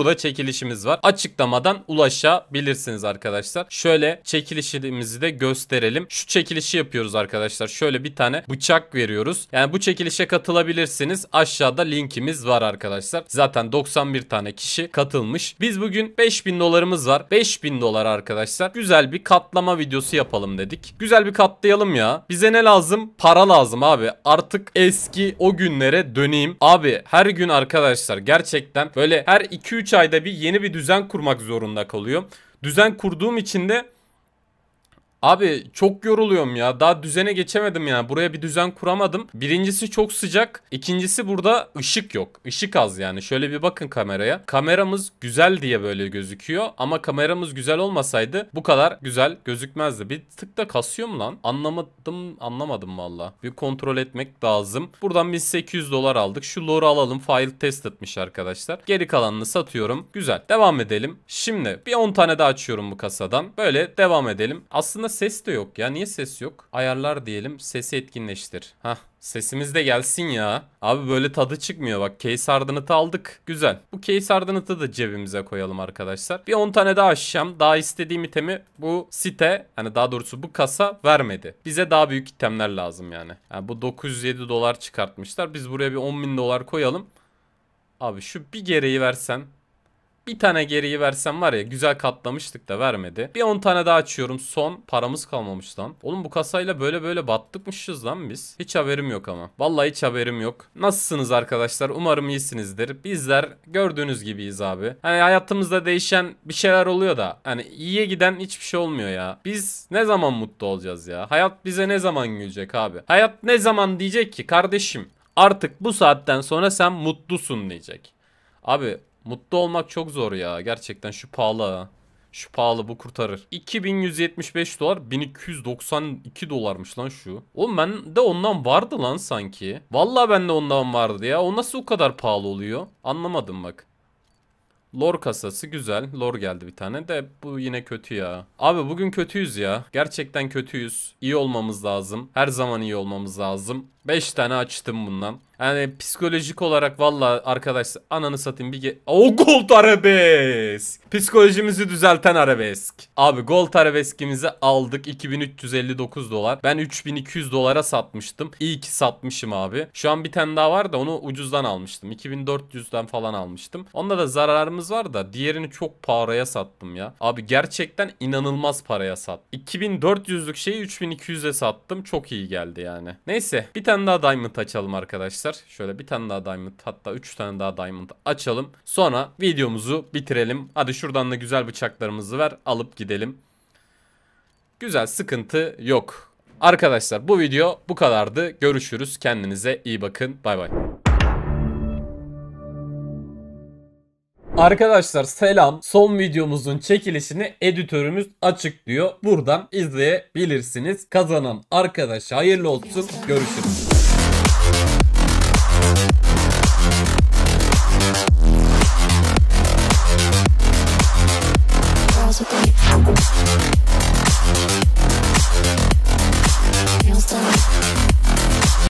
Burada çekilişimiz var. Açıklamadan ulaşabilirsiniz arkadaşlar. Şöyle çekilişimizi de gösterelim. Şu çekilişi yapıyoruz arkadaşlar. Şöyle bir tane bıçak veriyoruz. Yani bu çekilişe katılabilirsiniz. Aşağıda linkimiz var arkadaşlar. Zaten 91 tane kişi katılmış. Biz bugün 5000 dolarımız var. 5000 dolar arkadaşlar. Güzel bir katlama videosu yapalım dedik. Güzel bir katlayalım ya. Bize ne lazım? Para lazım abi. Artık eski o günlere döneyim. Abi her gün arkadaşlar gerçekten böyle her 2-3 ayda bir yeni bir düzen kurmak zorunda kalıyor. Düzen kurduğum için de Abi çok yoruluyorum ya. Daha düzene geçemedim yani Buraya bir düzen kuramadım. Birincisi çok sıcak. İkincisi burada ışık yok. Işık az yani. Şöyle bir bakın kameraya. Kameramız güzel diye böyle gözüküyor. Ama kameramız güzel olmasaydı bu kadar güzel gözükmezdi. Bir tık da kasıyor mu lan? Anlamadım. Anlamadım valla. Bir kontrol etmek lazım. Buradan biz 800 dolar aldık. Şu lore'u alalım. File test etmiş arkadaşlar. Geri kalanını satıyorum. Güzel. Devam edelim. Şimdi bir 10 tane daha açıyorum bu kasadan. Böyle devam edelim. Aslında ses de yok ya. Niye ses yok? Ayarlar diyelim. Sesi etkinleştir. Hah. Sesimiz de gelsin ya. Abi böyle tadı çıkmıyor bak. Case Hardened'ı aldık. Güzel. Bu Case Hardened'ı da cebimize koyalım arkadaşlar. Bir 10 tane daha açacağım. Daha istediğim itemi bu site hani daha doğrusu bu kasa vermedi. Bize daha büyük itemler lazım yani. yani bu 907 dolar çıkartmışlar. Biz buraya bir 10.000 dolar koyalım. Abi şu bir gereği versen bir tane geriyi versem var ya güzel katlamıştık da vermedi. Bir 10 tane daha açıyorum. Son paramız kalmamış lan. Oğlum bu kasayla böyle böyle battıkmışız lan biz. Hiç haberim yok ama. Vallahi hiç haberim yok. Nasılsınız arkadaşlar? Umarım iyisinizdir. Bizler gördüğünüz gibiyiz abi. Hani hayatımızda değişen bir şeyler oluyor da. Hani iyiye giden hiçbir şey olmuyor ya. Biz ne zaman mutlu olacağız ya? Hayat bize ne zaman gülecek abi? Hayat ne zaman diyecek ki kardeşim artık bu saatten sonra sen mutlusun diyecek. Abi Mutlu olmak çok zor ya. Gerçekten şu pahalı ha. Şu pahalı bu kurtarır. 2175 dolar 1292 dolarmış lan şu. Oğlum ben de ondan vardı lan sanki. Vallahi ben de ondan vardı ya. O nasıl o kadar pahalı oluyor? Anlamadım bak. Lor kasası güzel. Lor geldi bir tane de bu yine kötü ya. Abi bugün kötüyüz ya. Gerçekten kötüyüz. İyi olmamız lazım. Her zaman iyi olmamız lazım. 5 tane açtım bundan. Yani psikolojik olarak valla arkadaşlar ananı satayım bir ge- O gold arabesk. Psikolojimizi düzelten arabesk. Abi gold arabeskimizi aldık 2359 dolar. Ben 3200 dolara satmıştım. İyi ki satmışım abi. Şu an bir tane daha var da onu ucuzdan almıştım. 2400'den falan almıştım. Onda da zararımız var da diğerini çok paraya sattım ya. Abi gerçekten inanılmaz paraya sat. 2400'lük şeyi 3200'e sattım. Çok iyi geldi yani. Neyse bir tane daha diamond açalım arkadaşlar arkadaşlar. Şöyle bir tane daha diamond hatta 3 tane daha diamond açalım. Sonra videomuzu bitirelim. Hadi şuradan da güzel bıçaklarımızı ver alıp gidelim. Güzel sıkıntı yok. Arkadaşlar bu video bu kadardı. Görüşürüz. Kendinize iyi bakın. Bay bay. Arkadaşlar selam. Son videomuzun çekilişini editörümüz açıklıyor. Buradan izleyebilirsiniz. Kazanan arkadaş hayırlı olsun. Görüşürüz. Thank